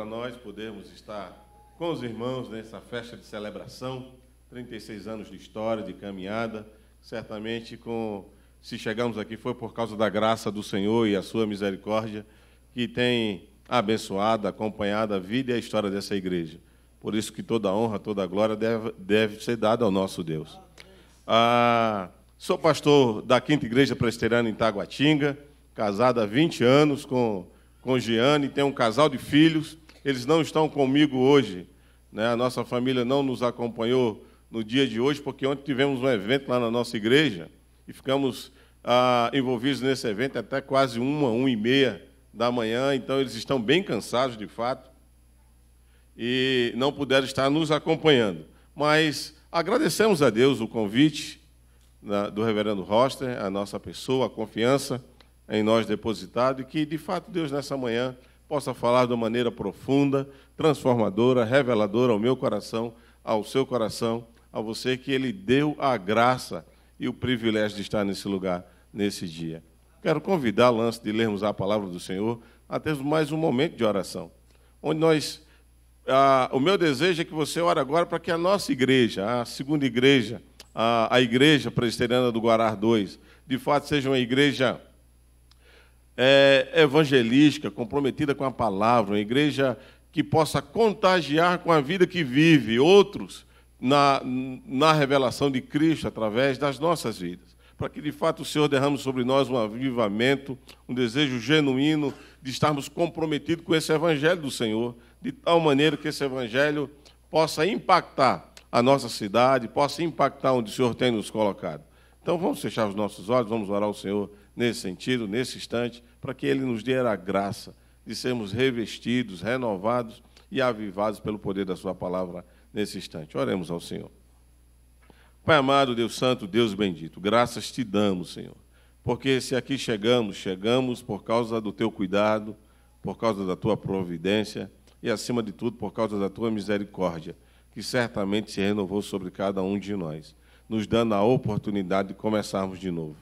para nós podermos estar com os irmãos nessa festa de celebração, 36 anos de história, de caminhada, certamente com se chegamos aqui foi por causa da graça do Senhor e a sua misericórdia que tem abençoado, acompanhado a vida e a história dessa igreja. Por isso que toda honra, toda glória deve, deve ser dada ao nosso Deus. Ah, sou pastor da Quinta Igreja Presteriana em Taguatinga, casado há 20 anos com, com Giane, tenho um casal de filhos, eles não estão comigo hoje. Né? A nossa família não nos acompanhou no dia de hoje, porque ontem tivemos um evento lá na nossa igreja e ficamos ah, envolvidos nesse evento até quase uma, uma e meia da manhã. Então, eles estão bem cansados, de fato, e não puderam estar nos acompanhando. Mas agradecemos a Deus o convite né, do reverendo Roster, a nossa pessoa, a confiança em nós depositado, e que, de fato, Deus, nessa manhã possa falar de uma maneira profunda, transformadora, reveladora ao meu coração, ao seu coração, a você que Ele deu a graça e o privilégio de estar nesse lugar, nesse dia. Quero convidá-lo, antes de lermos a palavra do Senhor, a termos mais um momento de oração, onde nós. Ah, o meu desejo é que você ore agora para que a nossa igreja, a segunda igreja, a, a igreja presbiteriana do Guarar 2, de fato seja uma igreja é, evangelística, comprometida com a palavra, uma igreja que possa contagiar com a vida que vive outros na, na revelação de Cristo através das nossas vidas. Para que de fato o Senhor derrame sobre nós um avivamento, um desejo genuíno de estarmos comprometidos com esse evangelho do Senhor, de tal maneira que esse evangelho possa impactar a nossa cidade, possa impactar onde o Senhor tem nos colocado. Então vamos fechar os nossos olhos, vamos orar ao Senhor nesse sentido, nesse instante, para que Ele nos dê a graça de sermos revestidos, renovados e avivados pelo poder da Sua palavra nesse instante. Oremos ao Senhor. Pai amado, Deus Santo, Deus bendito, graças te damos, Senhor, porque se aqui chegamos, chegamos por causa do Teu cuidado, por causa da Tua providência e, acima de tudo, por causa da Tua misericórdia, que certamente se renovou sobre cada um de nós, nos dando a oportunidade de começarmos de novo.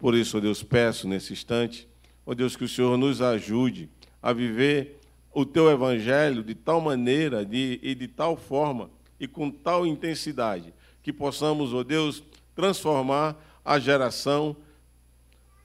Por isso, ó Deus, peço nesse instante, ó Deus, que o Senhor nos ajude a viver o teu evangelho de tal maneira de, e de tal forma e com tal intensidade que possamos, ó Deus, transformar a geração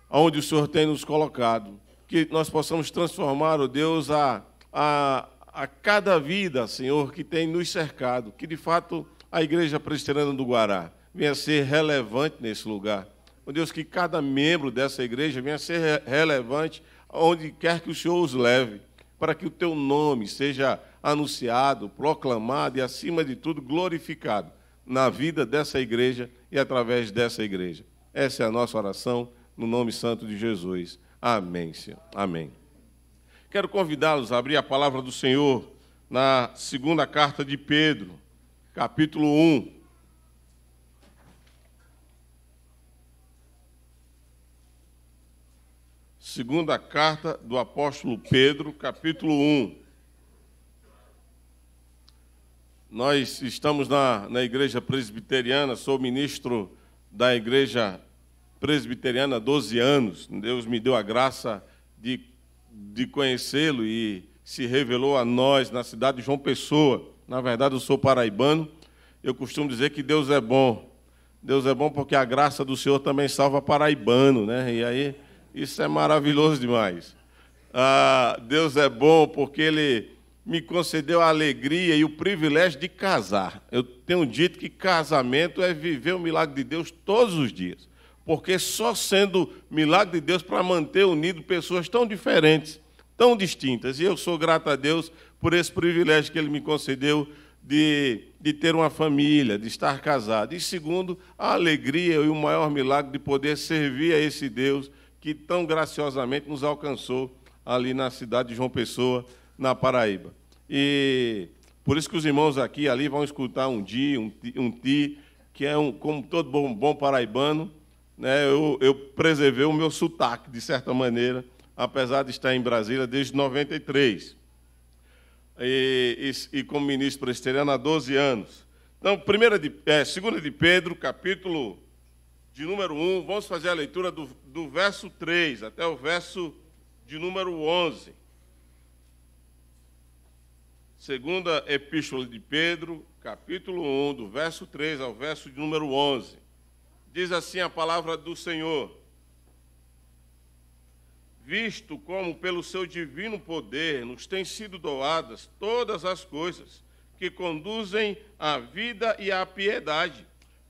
onde o Senhor tem nos colocado. Que nós possamos transformar, ó Deus, a, a, a cada vida, Senhor, que tem nos cercado. Que de fato a Igreja Presbiteriana do Guará venha ser relevante nesse lugar Ó Deus, que cada membro dessa igreja venha a ser relevante onde quer que o Senhor os leve, para que o teu nome seja anunciado, proclamado e, acima de tudo, glorificado na vida dessa igreja e através dessa igreja. Essa é a nossa oração, no nome santo de Jesus. Amém, Senhor. Amém. Quero convidá-los a abrir a palavra do Senhor na segunda carta de Pedro, capítulo 1. Segunda carta do apóstolo Pedro, capítulo 1. Nós estamos na, na igreja presbiteriana, sou ministro da igreja presbiteriana há 12 anos. Deus me deu a graça de, de conhecê-lo e se revelou a nós na cidade de João Pessoa. Na verdade, eu sou paraibano. Eu costumo dizer que Deus é bom. Deus é bom porque a graça do Senhor também salva paraibano, né? E aí isso é maravilhoso demais. Ah, Deus é bom porque Ele me concedeu a alegria e o privilégio de casar. Eu tenho dito que casamento é viver o milagre de Deus todos os dias, porque só sendo milagre de Deus para manter unido pessoas tão diferentes, tão distintas. E eu sou grato a Deus por esse privilégio que Ele me concedeu de, de ter uma família, de estar casado. E segundo, a alegria e o maior milagre de poder servir a esse Deus que tão graciosamente nos alcançou ali na cidade de João Pessoa, na Paraíba. E por isso que os irmãos aqui ali vão escutar um di, um, um ti, que é um, como todo bom, bom paraibano, né, eu, eu preservei o meu sotaque, de certa maneira, apesar de estar em Brasília desde 93. E, e, e como ministro presteriano há 12 anos. Então, primeira de, é, segunda de Pedro, capítulo de número 1, vamos fazer a leitura do, do verso 3 até o verso de número 11. Segunda Epístola de Pedro, capítulo 1, do verso 3 ao verso de número 11. Diz assim a palavra do Senhor: Visto como pelo seu divino poder nos têm sido doadas todas as coisas que conduzem à vida e à piedade,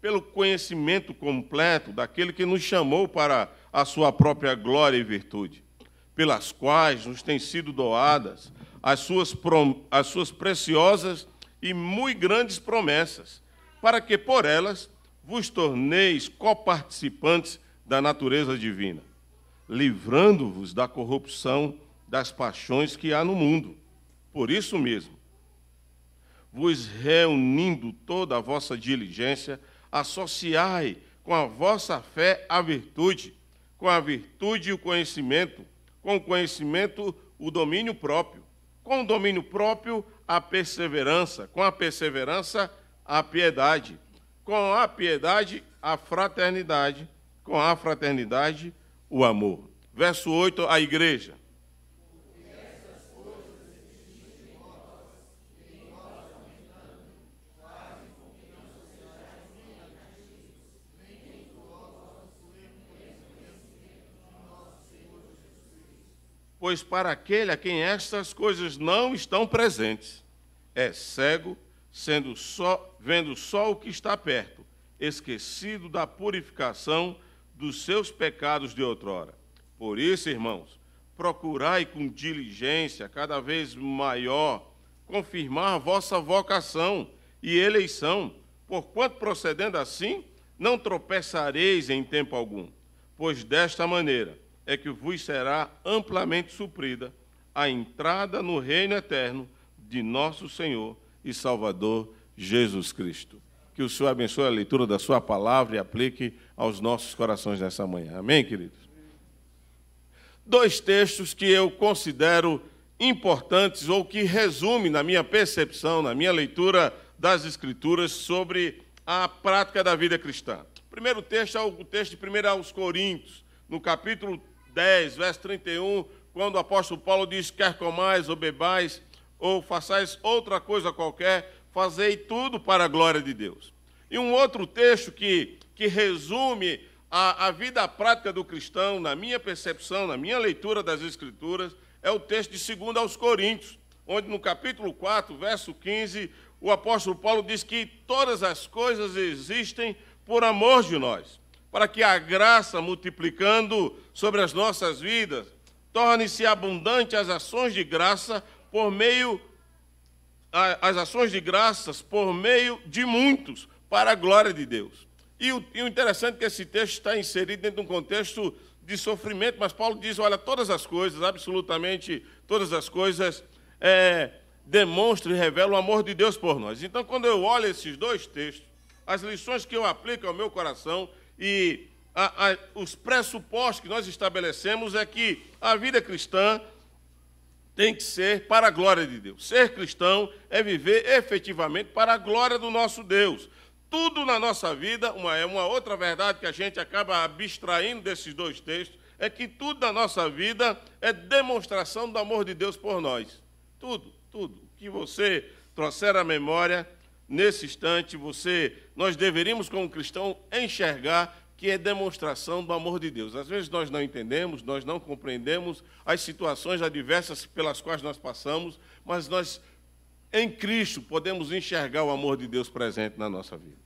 pelo conhecimento completo daquele que nos chamou para a sua própria glória e virtude, pelas quais nos têm sido doadas as suas, as suas preciosas e muito grandes promessas, para que por elas vos torneis coparticipantes da natureza divina, livrando-vos da corrupção das paixões que há no mundo. Por isso mesmo, vos reunindo toda a vossa diligência, associai com a vossa fé a virtude, com a virtude o conhecimento, com o conhecimento o domínio próprio, com o domínio próprio a perseverança, com a perseverança a piedade, com a piedade a fraternidade, com a fraternidade o amor. Verso 8, a igreja. pois para aquele a quem estas coisas não estão presentes, é cego, sendo só, vendo só o que está perto, esquecido da purificação dos seus pecados de outrora. Por isso, irmãos, procurai com diligência, cada vez maior, confirmar vossa vocação e eleição, porquanto procedendo assim, não tropeçareis em tempo algum, pois desta maneira é que vos será amplamente suprida a entrada no reino eterno de nosso Senhor e Salvador Jesus Cristo. Que o Senhor abençoe a leitura da Sua palavra e aplique aos nossos corações nessa manhã. Amém, queridos? Dois textos que eu considero importantes ou que resume na minha percepção, na minha leitura das Escrituras sobre a prática da vida cristã. O primeiro texto é o texto de 1 aos Coríntios, no capítulo 10, verso 31, quando o apóstolo Paulo diz: Quer comais ou bebais, ou façais outra coisa qualquer, fazei tudo para a glória de Deus. E um outro texto que, que resume a, a vida prática do cristão, na minha percepção, na minha leitura das Escrituras, é o texto de 2 aos Coríntios, onde no capítulo 4, verso 15, o apóstolo Paulo diz que todas as coisas existem por amor de nós para que a graça, multiplicando sobre as nossas vidas, torne-se abundante as ações de graça por meio as ações de graças por meio de muitos para a glória de Deus. E o, e o interessante é que esse texto está inserido dentro de um contexto de sofrimento, mas Paulo diz: olha, todas as coisas, absolutamente todas as coisas, é, demonstram e revelam o amor de Deus por nós. Então, quando eu olho esses dois textos, as lições que eu aplico ao meu coração e a, a, os pressupostos que nós estabelecemos é que a vida cristã tem que ser para a glória de Deus. Ser cristão é viver efetivamente para a glória do nosso Deus. Tudo na nossa vida, uma, é uma outra verdade que a gente acaba abstraindo desses dois textos, é que tudo na nossa vida é demonstração do amor de Deus por nós. Tudo, tudo. O que você trouxer à memória nesse instante, você, nós deveríamos, como cristão, enxergar que é demonstração do amor de Deus. Às vezes nós não entendemos, nós não compreendemos as situações adversas pelas quais nós passamos, mas nós, em Cristo, podemos enxergar o amor de Deus presente na nossa vida.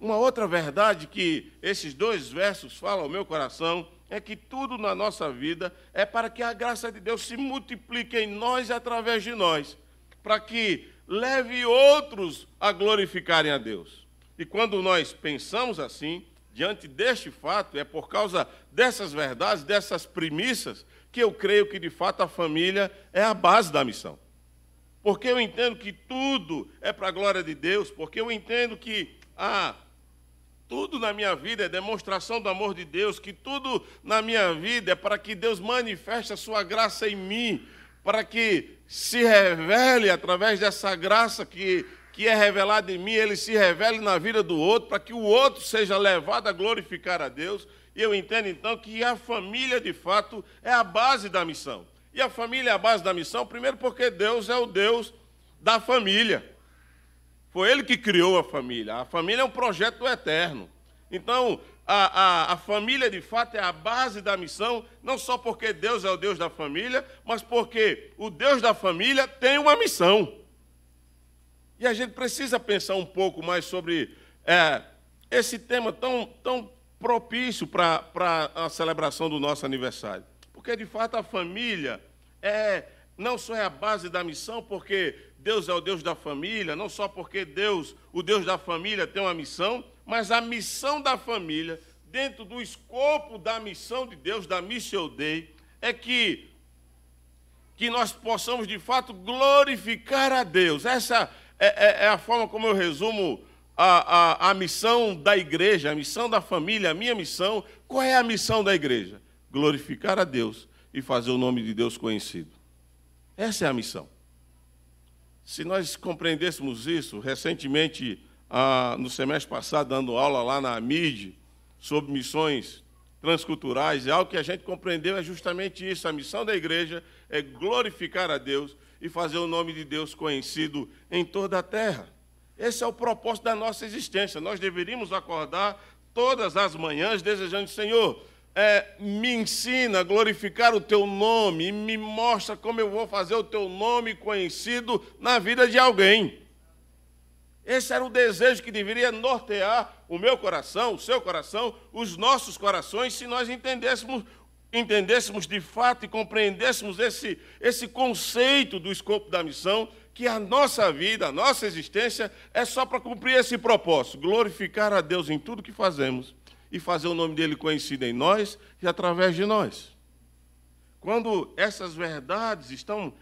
Uma outra verdade que esses dois versos falam ao meu coração é que tudo na nossa vida é para que a graça de Deus se multiplique em nós e através de nós, para que leve outros a glorificarem a Deus. E quando nós pensamos assim, diante deste fato, é por causa dessas verdades, dessas premissas, que eu creio que de fato a família é a base da missão. Porque eu entendo que tudo é para a glória de Deus, porque eu entendo que a ah, tudo na minha vida é demonstração do amor de Deus, que tudo na minha vida é para que Deus manifeste a sua graça em mim, para que se revele através dessa graça que, que é revelada em mim, ele se revele na vida do outro, para que o outro seja levado a glorificar a Deus. E eu entendo então que a família, de fato, é a base da missão. E a família é a base da missão, primeiro porque Deus é o Deus da família. Foi Ele que criou a família. A família é um projeto eterno. Então, a, a, a família de fato é a base da missão, não só porque Deus é o Deus da família, mas porque o Deus da família tem uma missão. E a gente precisa pensar um pouco mais sobre é, esse tema tão, tão propício para a celebração do nosso aniversário. Porque, de fato, a família é não só é a base da missão, porque Deus é o Deus da família, não só porque Deus, o Deus da família, tem uma missão, mas a missão da família, dentro do escopo da missão de Deus, da Missio Dei, é que, que nós possamos de fato glorificar a Deus. Essa é, é, é a forma como eu resumo a, a, a missão da igreja, a missão da família, a minha missão. Qual é a missão da igreja? Glorificar a Deus e fazer o nome de Deus conhecido. Essa é a missão. Se nós compreendêssemos isso, recentemente ah, no semestre passado, dando aula lá na MID, sobre missões transculturais, e algo que a gente compreendeu é justamente isso. A missão da igreja é glorificar a Deus e fazer o nome de Deus conhecido em toda a terra. Esse é o propósito da nossa existência. Nós deveríamos acordar todas as manhãs desejando, Senhor, é, me ensina a glorificar o teu nome e me mostra como eu vou fazer o teu nome conhecido na vida de alguém. Esse era o desejo que deveria nortear o meu coração, o seu coração, os nossos corações, se nós entendêssemos, entendêssemos de fato e compreendêssemos esse, esse conceito do escopo da missão, que a nossa vida, a nossa existência é só para cumprir esse propósito, glorificar a Deus em tudo que fazemos e fazer o nome dele conhecido em nós e através de nós. Quando essas verdades estão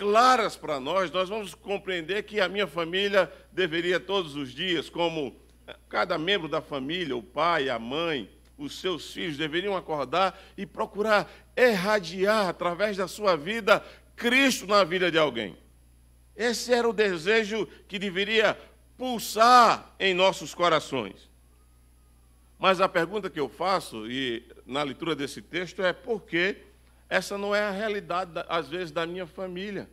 claras para nós, nós vamos compreender que a minha família deveria todos os dias, como eh, cada membro da família, o pai, a mãe, os seus filhos deveriam acordar e procurar irradiar através da sua vida Cristo na vida de alguém. Esse era o desejo que deveria pulsar em nossos corações. Mas a pergunta que eu faço, e na leitura desse texto, é por que essa não é a realidade, às vezes, da minha família,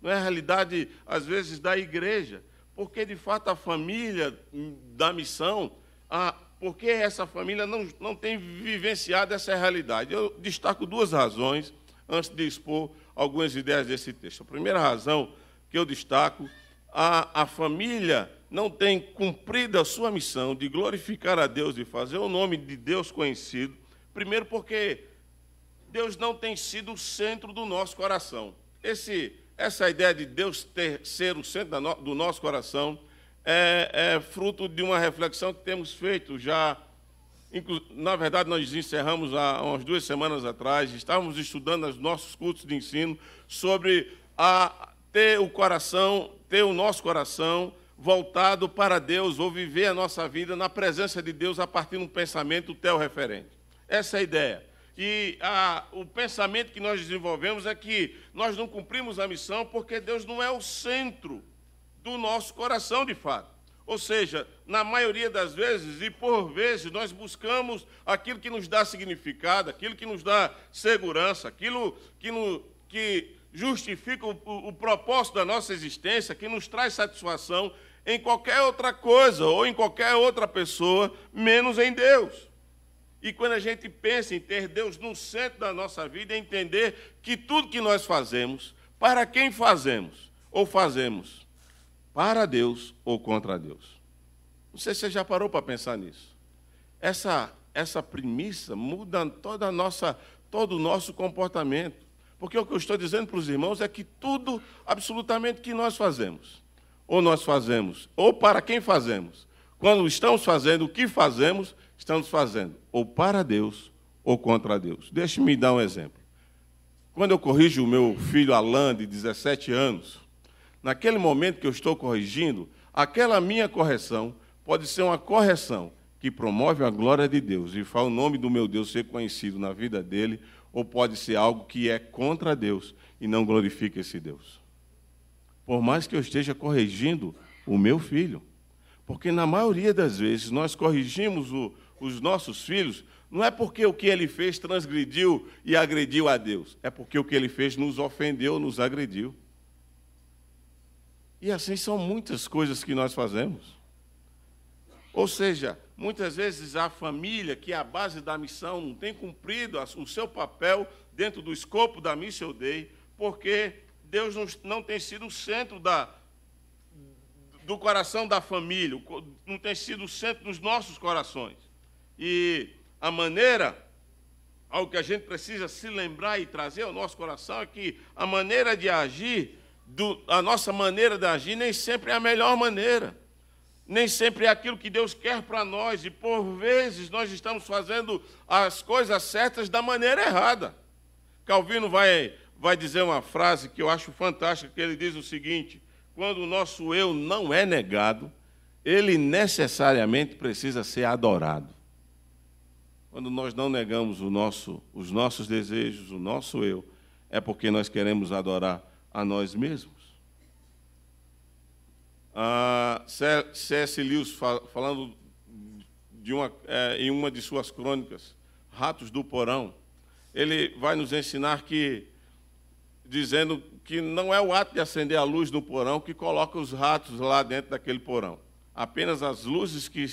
não é a realidade, às vezes, da igreja, porque de fato a família da missão, a, porque essa família não, não tem vivenciado essa realidade. Eu destaco duas razões antes de expor algumas ideias desse texto. A primeira razão que eu destaco, a, a família não tem cumprido a sua missão de glorificar a Deus e fazer o nome de Deus conhecido, primeiro porque Deus não tem sido o centro do nosso coração. Esse, essa ideia de Deus ter, ser o centro no, do nosso coração é, é, fruto de uma reflexão que temos feito já. Na verdade, nós encerramos há umas duas semanas atrás, estávamos estudando os nossos cursos de ensino sobre a, ter o coração, ter o nosso coração voltado para Deus ou viver a nossa vida na presença de Deus a partir de um pensamento teu referente. Essa é a ideia. E a, ah, o pensamento que nós desenvolvemos é que nós não cumprimos a missão porque Deus não é o centro do nosso coração, de fato. Ou seja, na maioria das vezes e por vezes nós buscamos aquilo que nos dá significado, aquilo que nos dá segurança, aquilo que, no, que justifica o, o, o, propósito da nossa existência, que nos traz satisfação em qualquer outra coisa ou em qualquer outra pessoa, menos em Deus. E quando a gente pensa em ter Deus no centro da nossa vida, é entender que tudo que nós fazemos, para quem fazemos ou fazemos, para Deus ou contra Deus. Não sei se você já parou para pensar nisso. Essa essa premissa muda toda a nossa todo o nosso comportamento. Porque o que eu estou dizendo para os irmãos é que tudo absolutamente que nós fazemos, ou nós fazemos, ou para quem fazemos, quando estamos fazendo o que fazemos, estamos fazendo ou para Deus ou contra Deus. Deixe-me dar um exemplo. Quando eu corrijo o meu filho Alan, de 17 anos, naquele momento que eu estou corrigindo, aquela minha correção pode ser uma correção que promove a glória de Deus e faz o nome do meu Deus ser conhecido na vida dele, ou pode ser algo que é contra Deus e não glorifica esse Deus. Por mais que eu esteja corrigindo o meu filho, porque na maioria das vezes nós corrigimos o, os nossos filhos, não é porque o que ele fez transgrediu e agrediu a Deus, é porque o que ele fez nos ofendeu, nos agrediu. E assim são muitas coisas que nós fazemos. Ou seja, muitas vezes a família, que é a base da missão, não tem cumprido o seu papel dentro do escopo da missa eu dei, porque Deus não tem sido o centro da, do coração da família, não tem sido o centro dos nossos corações. E a maneira, algo que a gente precisa se lembrar e trazer ao nosso coração é que a maneira de agir, do, a nossa maneira de agir, nem sempre é a melhor maneira. Nem sempre é aquilo que Deus quer para nós, e por vezes nós estamos fazendo as coisas certas da maneira errada. Calvino vai, vai dizer uma frase que eu acho fantástica, que ele diz o seguinte: quando o nosso eu não é negado, ele necessariamente precisa ser adorado. Quando nós não negamos nosso, os nossos desejos, o nosso eu, é porque nós queremos adorar a nós mesmos. Ah, C.S. Lewis, falando uma, é, em uma de suas crônicas, Ratos do Porão, ele vai nos ensinar que, dizendo que não é o ato de acender a luz no porão que coloca os ratos lá dentro daquele porão. Apenas as luzes que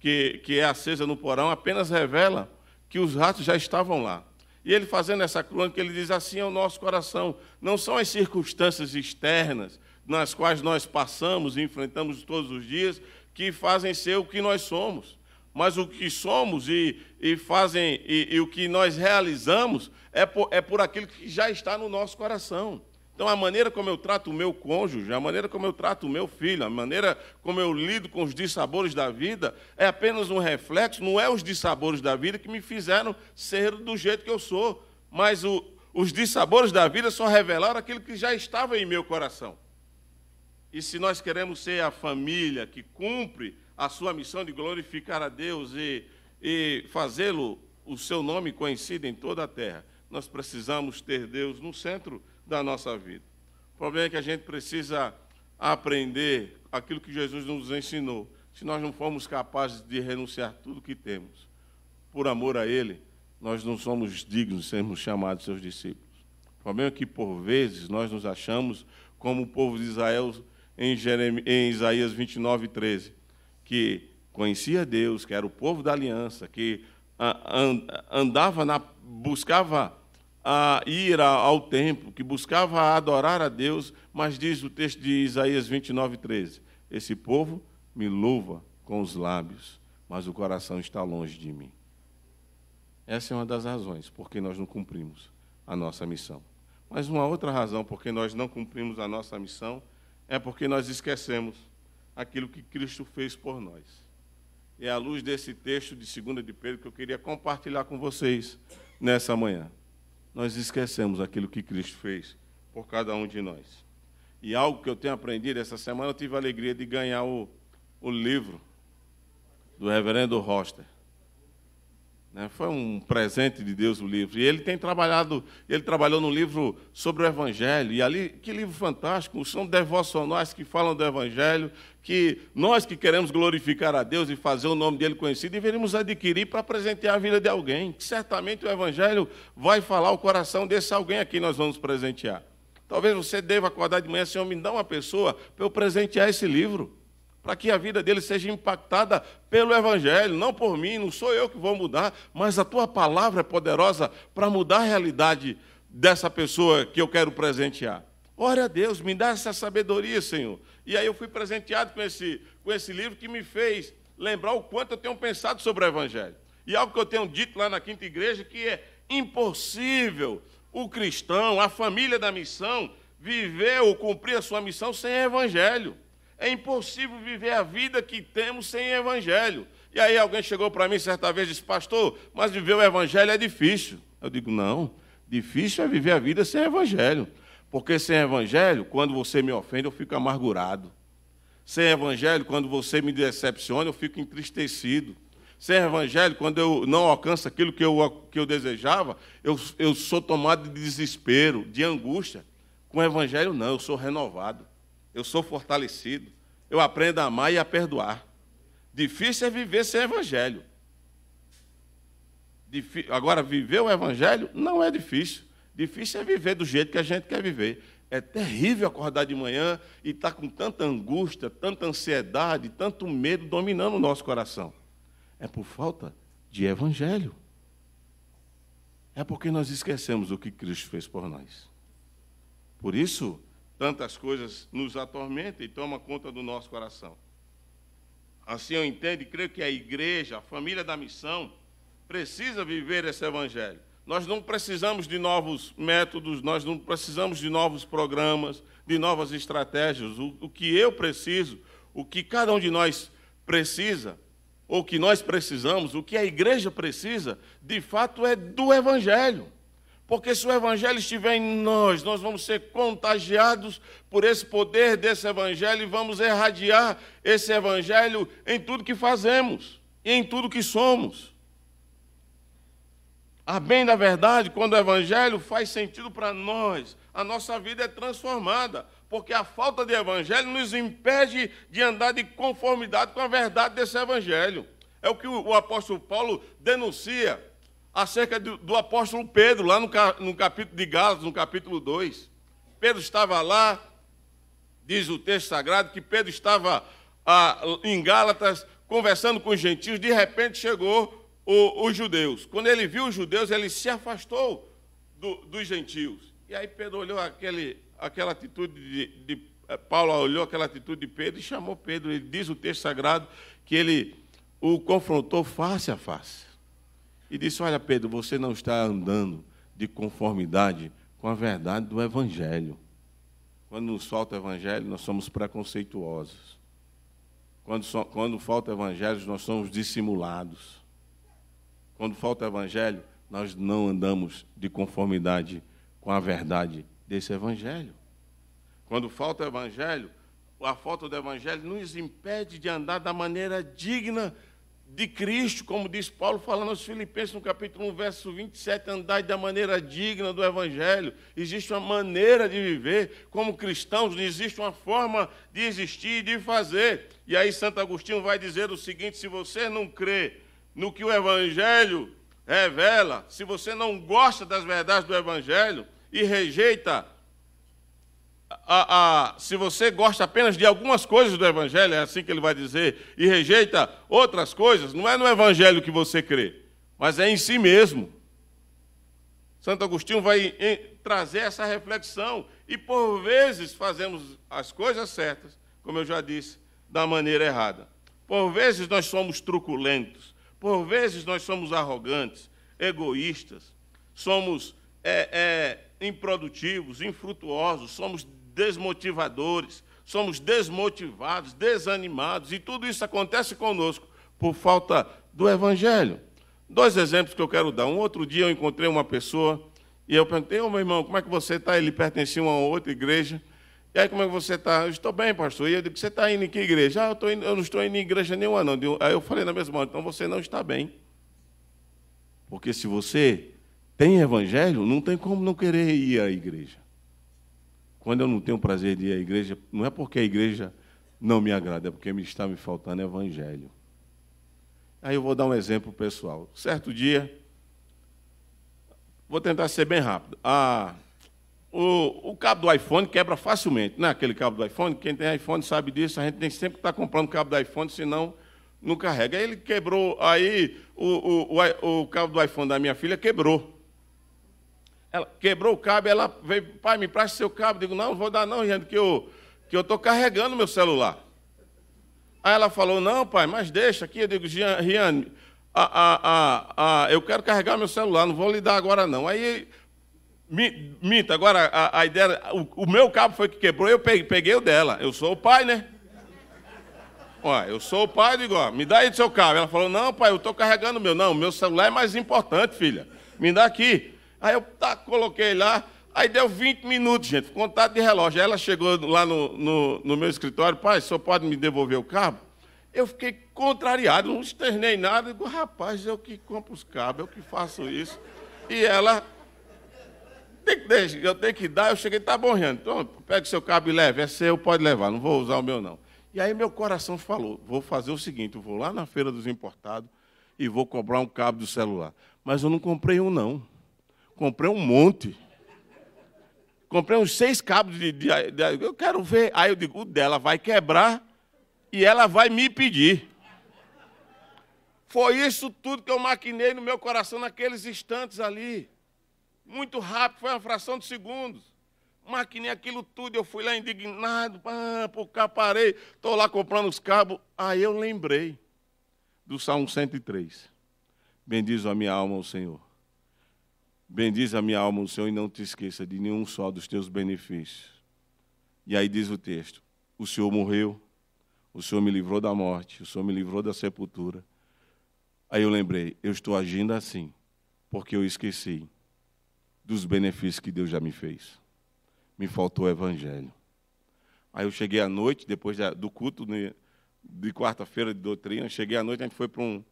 que, que é acesa no porão apenas revela que os ratos já estavam lá. E ele fazendo essa crônica, ele diz assim ao é nosso coração: não são as circunstâncias externas nas quais nós passamos e enfrentamos todos os dias que fazem ser o que nós somos, mas o que somos e, e fazem e, e o que nós realizamos é por, é por aquilo que já está no nosso coração. Então, a maneira como eu trato o meu cônjuge, a maneira como eu trato o meu filho, a maneira como eu lido com os dissabores da vida, é apenas um reflexo, não é os dissabores da vida que me fizeram ser do jeito que eu sou, mas o, os dissabores da vida só revelaram aquilo que já estava em meu coração. E se nós queremos ser a família que cumpre a sua missão de glorificar a Deus e, e fazê-lo o seu nome conhecido em toda a terra, nós precisamos ter Deus no centro da nossa vida. O problema é que a gente precisa aprender aquilo que Jesus nos ensinou. Se nós não formos capazes de renunciar tudo que temos por amor a Ele, nós não somos dignos de sermos chamados seus discípulos. O problema é que, por vezes, nós nos achamos como o povo de Israel em, em Isaías 29, 13, que conhecia Deus, que era o povo da aliança, que andava na, buscava a ir ao templo, que buscava adorar a Deus, mas diz o texto de Isaías 29, 13: Esse povo me louva com os lábios, mas o coração está longe de mim. Essa é uma das razões por que nós não cumprimos a nossa missão. Mas uma outra razão por que nós não cumprimos a nossa missão é porque nós esquecemos aquilo que Cristo fez por nós. E é à luz desse texto de 2 de Pedro que eu queria compartilhar com vocês nessa manhã nós esquecemos aquilo que Cristo fez por cada um de nós. E algo que eu tenho aprendido essa semana, eu tive a alegria de ganhar o, o livro do reverendo Roster. Né? Foi um presente de Deus o livro. E ele tem trabalhado, ele trabalhou no livro sobre o Evangelho. E ali, que livro fantástico! São devocionais que falam do Evangelho, que nós que queremos glorificar a Deus e fazer o nome dele conhecido, deveríamos adquirir para presentear a vida de alguém. Que certamente o Evangelho vai falar o coração desse alguém a quem nós vamos presentear. Talvez você deva acordar de manhã, Senhor, me dá uma pessoa para eu presentear esse livro para que a vida dele seja impactada pelo Evangelho, não por mim, não sou eu que vou mudar, mas a tua palavra é poderosa para mudar a realidade dessa pessoa que eu quero presentear. Ora, a Deus, me dá essa sabedoria, Senhor. E aí eu fui presenteado com esse, com esse livro que me fez lembrar o quanto eu tenho pensado sobre o Evangelho. E algo que eu tenho dito lá na quinta igreja, que é impossível o cristão, a família da missão, viver ou cumprir a sua missão sem evangelho. É impossível viver a vida que temos sem evangelho. E aí alguém chegou para mim certa vez e disse: Pastor, mas viver o evangelho é difícil. Eu digo: Não, difícil é viver a vida sem evangelho. Porque sem evangelho, quando você me ofende, eu fico amargurado. Sem evangelho, quando você me decepciona, eu fico entristecido. Sem evangelho, quando eu não alcanço aquilo que eu, que eu desejava, eu, eu sou tomado de desespero, de angústia. Com o evangelho, não, eu sou renovado eu sou fortalecido, eu aprendo a amar e a perdoar. Difícil é viver sem evangelho. Agora, viver o evangelho não é difícil. Difícil é viver do jeito que a gente quer viver. É terrível acordar de manhã e estar tá com tanta angústia, tanta ansiedade, tanto medo dominando o nosso coração. É por falta de evangelho. É porque nós esquecemos o que Cristo fez por nós. Por isso, tantas coisas nos atormenta e toma conta do nosso coração. Assim eu entendo e creio que a igreja, a família da missão, precisa viver esse evangelho. Nós não precisamos de novos métodos, nós não precisamos de novos programas, de novas estratégias. O, o que eu preciso, o que cada um de nós precisa, ou que nós precisamos, o que a igreja precisa, de fato é do evangelho. Porque se o Evangelho estiver em nós, nós vamos ser contagiados por esse poder desse Evangelho e vamos irradiar esse Evangelho em tudo que fazemos e em tudo que somos. A bem da verdade, quando o Evangelho faz sentido para nós, a nossa vida é transformada, porque a falta de Evangelho nos impede de andar de conformidade com a verdade desse Evangelho. É o que o apóstolo Paulo denuncia acerca do, do apóstolo Pedro, lá no, no capítulo de Gálatas, no capítulo 2. Pedro estava lá, diz o texto sagrado, que Pedro estava ah, em Gálatas conversando com os gentios, de repente chegou o, os judeus. Quando ele viu os judeus, ele se afastou do, dos gentios. E aí Pedro olhou aquele, aquela atitude de, de eh, Paulo olhou aquela atitude de Pedro e chamou Pedro. Ele diz o texto sagrado que ele o confrontou face a face e disse: Olha, Pedro, você não está andando de conformidade com a verdade do Evangelho. Quando nos falta Evangelho, nós somos preconceituosos. Quando, so, quando falta Evangelho, nós somos dissimulados. Quando falta Evangelho, nós não andamos de conformidade com a verdade desse Evangelho. Quando falta Evangelho, a falta do Evangelho nos impede de andar da maneira digna de Cristo, como diz Paulo falando aos Filipenses no capítulo 1, verso 27, andai da maneira digna do Evangelho. Existe uma maneira de viver como cristãos, existe uma forma de existir e de fazer. E aí Santo Agostinho vai dizer o seguinte: se você não crê no que o Evangelho revela, se você não gosta das verdades do Evangelho e rejeita a, a, se você gosta apenas de algumas coisas do Evangelho, é assim que ele vai dizer, e rejeita outras coisas, não é no Evangelho que você crê, mas é em si mesmo. Santo Agostinho vai trazer essa reflexão, e por vezes fazemos as coisas certas, como eu já disse, da maneira errada. Por vezes nós somos truculentos, por vezes nós somos arrogantes, egoístas, somos é, é, improdutivos, infrutuosos, somos desmotivadores, somos desmotivados, desanimados, e tudo isso acontece conosco por falta do Evangelho. Dois exemplos que eu quero dar. Um outro dia eu encontrei uma pessoa e eu perguntei, ô oh, meu irmão, como é que você está? Ele pertencia a uma outra igreja. E aí, como é que você está? Eu estou bem, pastor. E eu digo, você está indo em que igreja? Ah, eu, indo, eu não estou indo em igreja nenhuma, não. Aí eu falei na mesma hora, então você não está bem. Porque se você tem evangelho, não tem como não querer ir à igreja. Quando eu não tenho o prazer de ir à igreja, não é porque a igreja não me agrada, é porque me está me faltando evangelho. Aí eu vou dar um exemplo pessoal. Certo dia, vou tentar ser bem rápido. Ah, o, o, cabo do iPhone quebra facilmente, não é aquele cabo do iPhone? Quem tem iPhone sabe disso, a gente tem sempre que estar comprando cabo do iPhone, senão não carrega. Aí ele quebrou, aí o, o, o, o cabo do iPhone da minha filha quebrou. Ela quebrou o cabo, ela veio, pai, me preste seu cabo. Eu digo, não, não vou dar não, gente, que eu que eu estou carregando meu celular. Aí ela falou, não, pai, mas deixa aqui. Eu digo, Riane, a, a, a, eu quero carregar meu celular, não vou lhe dar agora não. Aí, minta, agora a, ideia, o, o, meu cabo foi que quebrou, eu peguei, peguei o dela. Eu sou o pai, né? Ó, eu sou o pai, eu digo, ó, me dá aí do seu cabo. Ela falou, não, pai, eu estou carregando o meu. Não, meu celular é mais importante, filha. Me dá aqui. Aí eu tá, coloquei lá, aí deu 20 minutos, gente, contato de relógio. Aí ela chegou lá no, no, no meu escritório, pai, só pode me devolver o cabo? Eu fiquei contrariado, não externei nada. Eu digo, rapaz, eu que compro os cabos, eu que faço isso. E ela, tem que deixar, eu tenho que dar. Eu cheguei, tá bom, Renan, então pega o seu cabo e leve. É seu, pode levar, não vou usar o meu, não. E aí meu coração falou, vou fazer o seguinte, vou lá na feira dos importados e vou cobrar um cabo do celular. Mas eu não comprei um, não. Comprei um monte. Comprei uns seis cabos de, de, de, Eu quero ver. Aí eu digo, o dela vai quebrar e ela vai me pedir. Foi isso tudo que eu maquinei no meu coração naqueles instantes ali. Muito rápido, foi uma fração de segundos. Maquinei aquilo tudo, eu fui lá indignado, ah, por cá parei, estou lá comprando os cabos. Aí eu lembrei do Salmo 103. Bendizo a minha alma o Senhor Bendiz a minha alma o Senhor e não te esqueça de nenhum só dos teus benefícios. E aí diz o texto: O Senhor morreu, o Senhor me livrou da morte, o Senhor me livrou da sepultura. Aí eu lembrei: eu estou agindo assim, porque eu esqueci dos benefícios que Deus já me fez. Me faltou o evangelho. Aí eu cheguei à noite, depois do culto né, de quarta-feira de doutrina, cheguei à noite, a gente foi para um,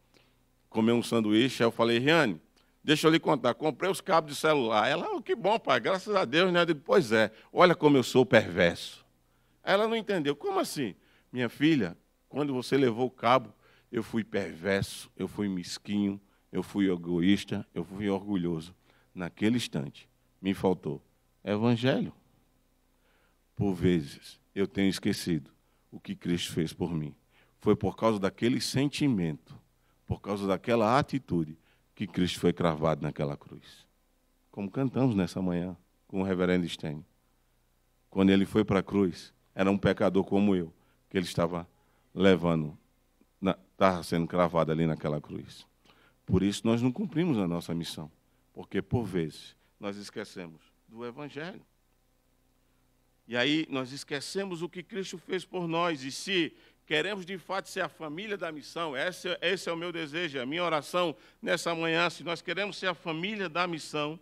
comer um sanduíche. Aí eu falei, Riane, Deixa eu lhe contar, comprei os cabos de celular. Ela, oh, que bom, pai, graças a Deus, né? Eu digo, pois é, olha como eu sou perverso. Ela não entendeu. Como assim? Minha filha, quando você levou o cabo, eu fui perverso, eu fui mesquinho, eu fui egoísta, eu fui orgulhoso. Naquele instante, me faltou evangelho. Por vezes, eu tenho esquecido o que Cristo fez por mim. Foi por causa daquele sentimento, por causa daquela atitude que Cristo foi cravado naquela cruz. Como cantamos nessa manhã com o reverendo Stênio. Quando ele foi para a cruz, era um pecador como eu, que ele estava levando, na, estava sendo cravado ali naquela cruz. Por isso nós não cumprimos a nossa missão, porque por vezes nós esquecemos do Evangelho. E aí nós esquecemos o que Cristo fez por nós. E se Queremos de fato ser a família da missão. Esse, esse é o meu desejo, é a minha oração nessa manhã. Se nós queremos ser a família da missão,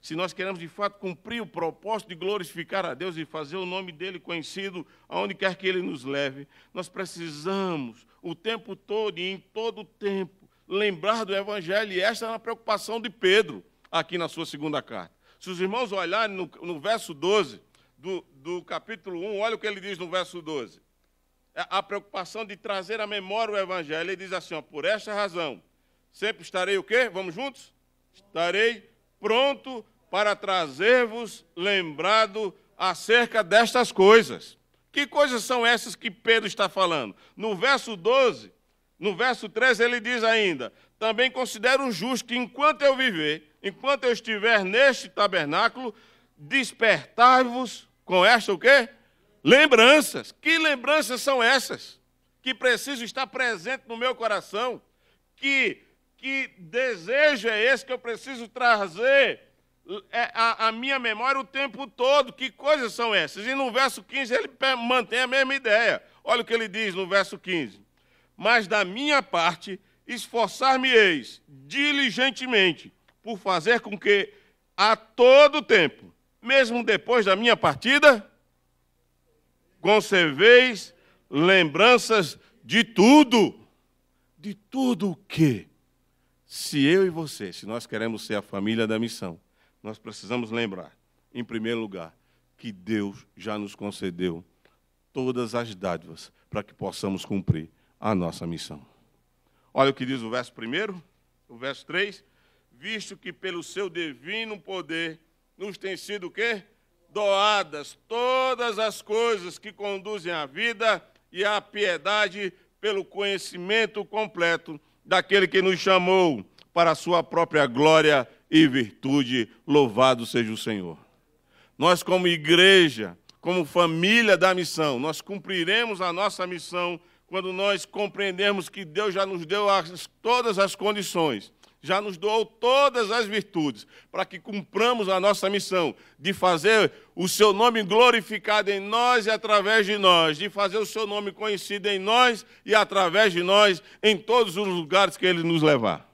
se nós queremos de fato cumprir o propósito de glorificar a Deus e fazer o nome dele conhecido aonde quer que ele nos leve, nós precisamos o tempo todo e em todo o tempo lembrar do Evangelho. E esta é a preocupação de Pedro aqui na sua segunda carta. Se os irmãos olharem no, no verso 12 do, do capítulo 1, olha o que ele diz no verso 12. É, a preocupação de trazer à memória o Evangelho. Ele diz assim: ó, por esta razão, sempre estarei o quê? Vamos juntos? Estarei pronto para trazer-vos lembrado acerca destas coisas. Que coisas são essas que Pedro está falando? No verso 12, no verso 13, ele diz ainda: Também considero justo que enquanto eu viver, enquanto eu estiver neste tabernáculo, despertar-vos com esta o quê? Lembranças. Que lembranças são essas? Que preciso estar presente no meu coração? Que, que desejo é esse que eu preciso trazer à é, minha memória o tempo todo? Que coisas são essas? E no verso 15 ele mantém a mesma ideia. Olha o que ele diz no verso 15: Mas da minha parte esforçar-me-eis diligentemente por fazer com que a todo tempo, mesmo depois da minha partida, conserveis lembranças de tudo. De tudo o que? Se eu e você, se nós queremos ser a família da missão, nós precisamos lembrar, em primeiro lugar, que Deus já nos concedeu todas as dádivas para que possamos cumprir a nossa missão. Olha o que diz o verso 1, o verso 3. Visto que pelo seu divino poder nos tem sido o quê? doadas todas as coisas que conduzem à vida e à piedade pelo conhecimento completo daquele que nos chamou para a sua própria glória e virtude. Louvado seja o Senhor. Nós, como igreja, como família da missão, nós cumpriremos a nossa missão quando nós compreendermos que Deus já nos deu as, todas as condições já nos doou todas as virtudes para que cumpramos a nossa missão de fazer o seu nome glorificado em nós e através de nós, de fazer o seu nome conhecido em nós e através de nós em todos os lugares que ele nos levar.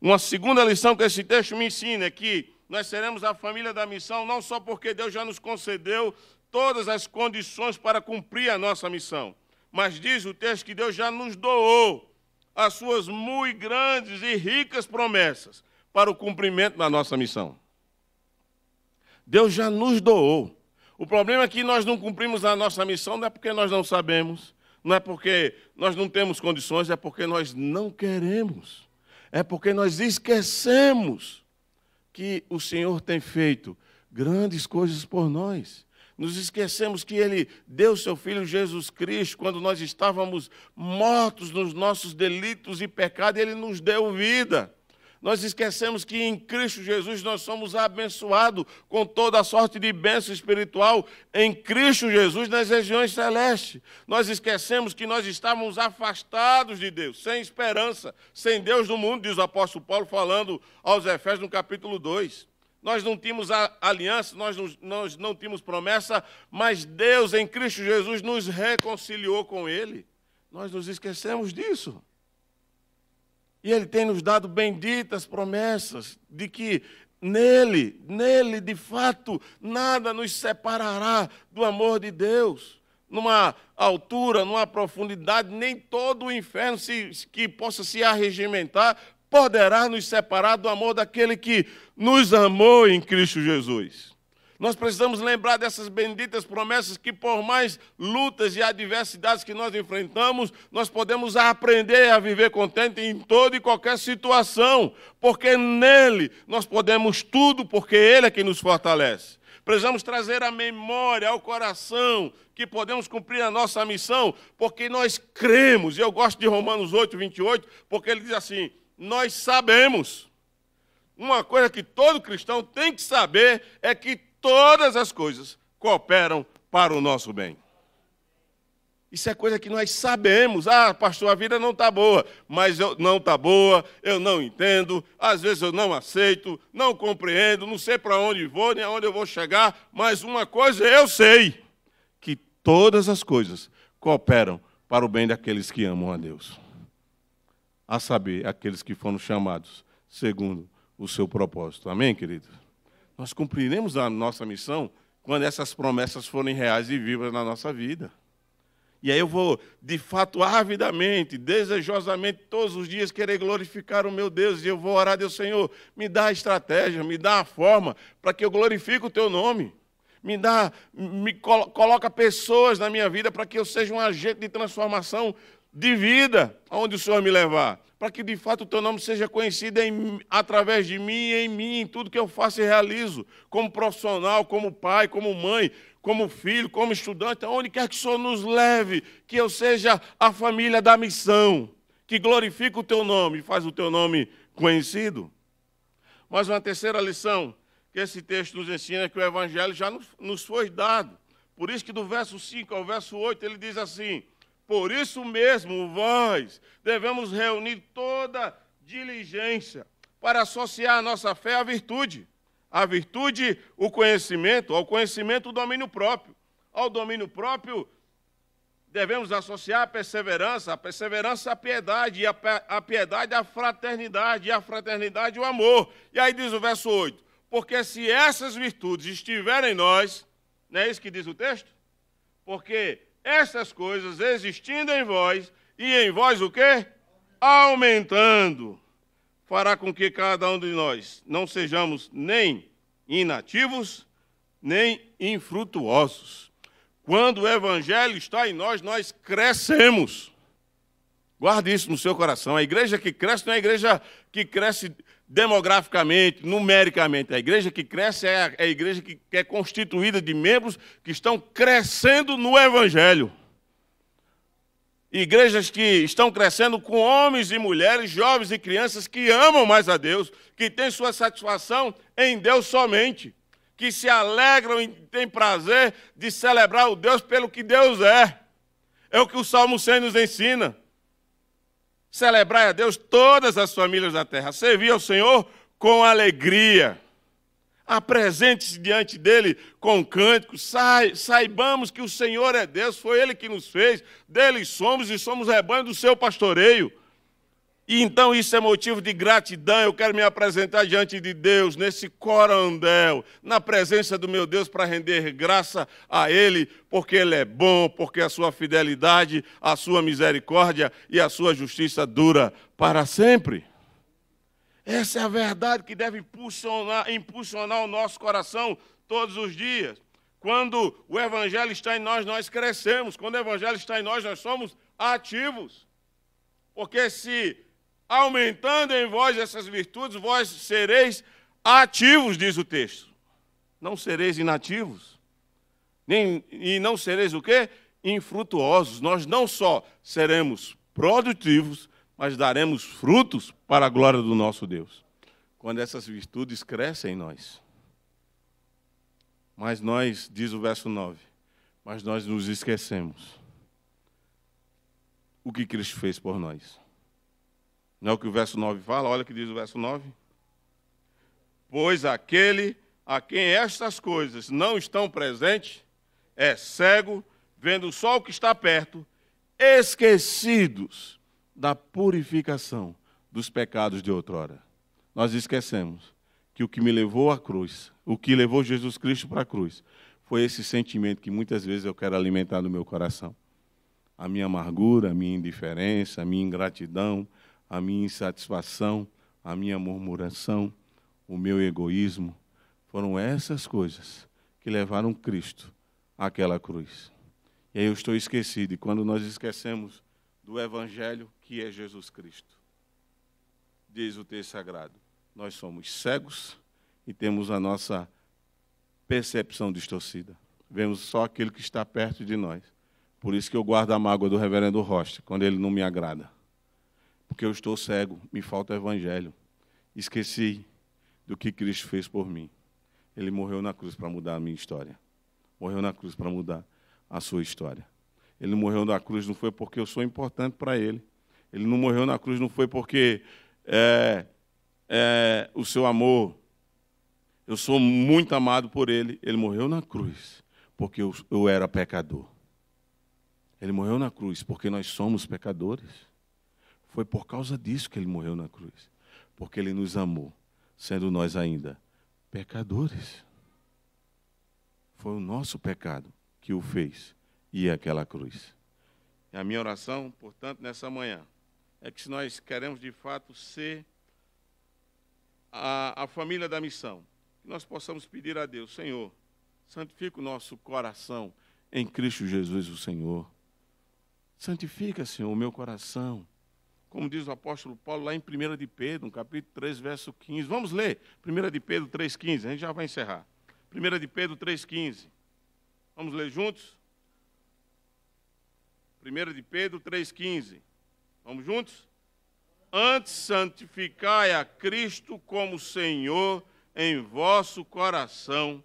Uma segunda lição que esse texto me ensina é que nós seremos a família da missão não só porque Deus já nos concedeu todas as condições para cumprir a nossa missão, mas diz o texto que Deus já nos doou as suas muito grandes e ricas promessas para o cumprimento da nossa missão. Deus já nos doou. O problema é que nós não cumprimos a nossa missão não é porque nós não sabemos, não é porque nós não temos condições, é porque nós não queremos. É porque nós esquecemos que o Senhor tem feito grandes coisas por nós. Nos esquecemos que ele deu seu filho Jesus Cristo quando nós estávamos mortos nos nossos delitos e pecados, ele nos deu vida. Nós esquecemos que em Cristo Jesus nós somos abençoados com toda a sorte de bênção espiritual em Cristo Jesus nas regiões celestes. Nós esquecemos que nós estávamos afastados de Deus, sem esperança, sem Deus no mundo, diz o apóstolo Paulo falando aos Efésios no capítulo 2 nós não tínhamos aliança, nós não, nós não tínhamos promessa, mas Deus em Cristo Jesus nos reconciliou com Ele. Nós nos esquecemos disso. E Ele tem nos dado benditas promessas de que nele, nele de fato, nada nos separará do amor de Deus. Numa altura, numa profundidade, nem todo o inferno se, que possa se arregimentar poderá nos separar do amor daquele que nos amou em Cristo Jesus. Nós precisamos lembrar dessas benditas promessas que, por mais lutas e adversidades que nós enfrentamos, nós podemos aprender a viver contente em toda e qualquer situação, porque nele nós podemos tudo, porque ele é quem nos fortalece. Precisamos trazer a memória ao coração que podemos cumprir a nossa missão, porque nós cremos. E Eu gosto de Romanos 8, 28, porque ele diz assim: nós sabemos. Uma coisa que todo cristão tem que saber é que todas as coisas cooperam para o nosso bem. Isso é coisa que nós sabemos. Ah, pastor, a vida não está boa, mas eu não está boa, eu não entendo, às vezes eu não aceito, não compreendo, não sei para onde vou, nem aonde eu vou chegar, mas uma coisa eu sei: que todas as coisas cooperam para o bem daqueles que amam a Deus a saber, aqueles que foram chamados segundo o seu propósito. Amém, querido? Nós cumpriremos a nossa missão quando essas promessas forem reais e vivas na nossa vida. E aí eu vou, de fato, avidamente, desejosamente, todos os dias querer glorificar o meu Deus. E eu vou orar Deus, Senhor, me dá a estratégia, me dá a forma para que eu glorifique o teu nome. Me dá, me coloca pessoas na minha vida para que eu seja um agente de transformação de vida, aonde o Senhor me levar, para que de fato o teu nome seja conhecido em, através de mim, em mim, em tudo que eu faço e realizo, como profissional, como pai, como mãe, como filho, como estudante, aonde quer que o Senhor nos leve, que eu seja a família da missão, que glorifica o teu nome, faz o teu nome conhecido. Mas uma terceira lição que esse texto nos ensina é que o evangelho já nos foi dado. Por isso que do verso 5 ao verso 8 ele diz assim: por isso mesmo, vós devemos reunir toda diligência para associar a nossa fé à virtude. à virtude, o conhecimento, ao conhecimento, o domínio próprio. Ao domínio próprio, devemos associar a perseverança, a perseverança, a piedade, e a piedade, a fraternidade, e a fraternidade, o amor. E aí diz o verso 8: Porque se essas virtudes estiverem em nós, não é isso que diz o texto? Porque essas coisas existindo em vós, e em vós o quê? Aumentando, fará com que cada um de nós não sejamos nem inativos, nem infrutuosos. Quando o Evangelho está em nós, nós crescemos. Guarde isso no seu coração. A igreja que cresce não é a igreja que cresce demograficamente, numericamente. A igreja que cresce é a, é igreja que é constituída de membros que estão crescendo no Evangelho. Igrejas que estão crescendo com homens e mulheres, jovens e crianças que amam mais a Deus, que têm sua satisfação em Deus somente, que se alegram e têm prazer de celebrar o Deus pelo que Deus é. É o que o Salmo 100 nos ensina. Celebrai a Deus todas as famílias da terra. Servir ao Senhor com alegria. Apresente-se diante dele com cânticos. Sai, saibamos que o Senhor é Deus, foi ele que nos fez, dele somos e somos rebanho do seu pastoreio. E então isso é motivo de gratidão. Eu quero me apresentar diante de Deus, nesse corandel, na presença do meu Deus, para render graça a Ele, porque Ele é bom, porque a sua fidelidade, a sua misericórdia e a sua justiça dura para sempre. Essa é a verdade que deve impulsionar, impulsionar o nosso coração todos os dias. Quando o Evangelho está em nós, nós crescemos. Quando o Evangelho está em nós, nós somos ativos. Porque se aumentando em vós essas virtudes, vós sereis ativos, diz o texto. Não sereis inativos. Nem, e não sereis o quê? Infrutuosos. Nós não só seremos produtivos, mas daremos frutos para a glória do nosso Deus. Quando essas virtudes crescem em nós. Mas nós, diz o verso 9, mas nós nos esquecemos o que Cristo fez por nós. Não é o que o verso 9 fala? Olha o que diz o verso 9. Pois aquele a quem estas coisas não estão presentes é cego, vendo só o que está perto, esquecidos da purificação dos pecados de outrora. Nós esquecemos que o que me levou à cruz, o que levou Jesus Cristo para a cruz, foi esse sentimento que muitas vezes eu quero alimentar no meu coração. A minha amargura, a minha indiferença, a minha ingratidão, a minha insatisfação, a minha murmuração, o meu egoísmo. Foram essas coisas que levaram Cristo àquela cruz. E aí eu estou esquecido, e quando nós esquecemos do Evangelho, que é Jesus Cristo, diz o texto sagrado, nós somos cegos e temos a nossa percepção distorcida. Vemos só aquilo que está perto de nós. Por isso que eu guardo a mágoa do reverendo Rocha, quando ele não me agrada porque eu estou cego, me falta o evangelho. Esqueci do que Cristo fez por mim. Ele morreu na cruz para mudar a minha história. Morreu na cruz para mudar a sua história. Ele morreu na cruz não foi porque eu sou importante para ele. Ele não morreu na cruz não foi porque é, é, o seu amor, eu sou muito amado por ele. Ele morreu na cruz porque eu, eu era pecador. Ele morreu na cruz porque nós somos pecadores. Foi por causa disso que ele morreu na cruz. Porque ele nos amou, sendo nós ainda pecadores. Foi o nosso pecado que o fez e aquela cruz. A minha oração, portanto, nessa manhã, é que se nós queremos de fato ser a, a família da missão, que nós possamos pedir a Deus, Senhor, santifica o nosso coração em Cristo Jesus, o Senhor. Santifica, Senhor, o meu coração como diz o apóstolo Paulo lá em 1 de Pedro, no capítulo 3, verso 15. Vamos ler 1 de Pedro 3,15, a gente já vai encerrar. 1 de Pedro 3,15. Vamos ler juntos? 1 de Pedro 3,15. Vamos juntos? Antes santificai a Cristo como Senhor em vosso coração,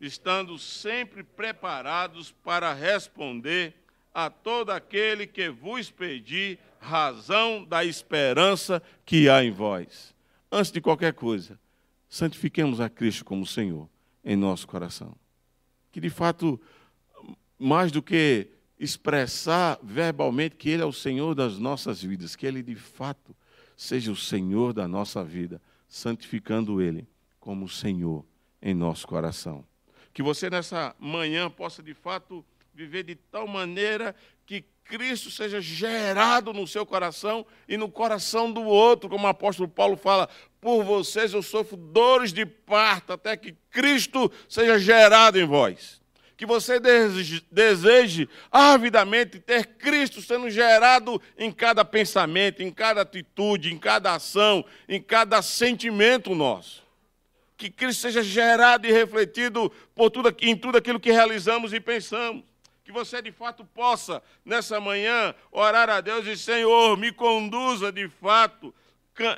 estando sempre preparados para responder a todo aquele que vos pedir razão da esperança que há em vós. Antes de qualquer coisa, santifiquemos a Cristo como Senhor em nosso coração. Que de fato, mais do que expressar verbalmente que Ele é o Senhor das nossas vidas, que Ele de fato seja o Senhor da nossa vida, santificando Ele como Senhor em nosso coração. Que você nessa manhã possa de fato viver de tal maneira que Cristo seja gerado no seu coração e no coração do outro, como o apóstolo Paulo fala: por vocês eu sofro dores de parto, até que Cristo seja gerado em vós. Que você deseje avidamente ter Cristo sendo gerado em cada pensamento, em cada atitude, em cada ação, em cada sentimento nosso. Que Cristo seja gerado e refletido por tudo, em tudo aquilo que realizamos e pensamos que você de fato possa, nessa manhã, orar a Deus e, Senhor, me conduza de fato,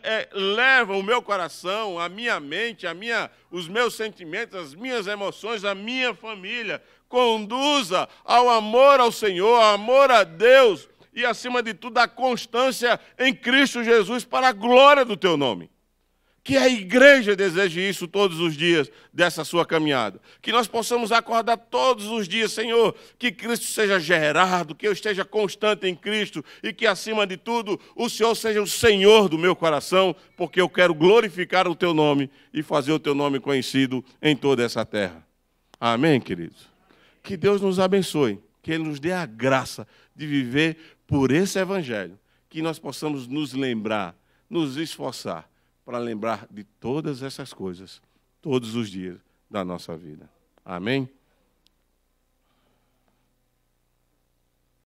é, leva o meu coração, a minha mente, a minha, os meus sentimentos, as minhas emoções, a minha família, conduza ao amor ao Senhor, ao amor a Deus e, acima de tudo, à constância em Cristo Jesus para a glória do teu nome. Que a igreja deseje isso todos os dias dessa sua caminhada. Que nós possamos acordar todos os dias, Senhor, que Cristo seja gerado, que eu esteja constante em Cristo e que, acima de tudo, o Senhor seja o Senhor do meu coração, porque eu quero glorificar o Teu nome e fazer o Teu nome conhecido em toda essa terra. Amém, queridos? Que Deus nos abençoe, que Ele nos dê a graça de viver por esse Evangelho, que nós possamos nos lembrar, nos esforçar para lembrar de todas essas coisas, todos os dias da nossa vida. Amém?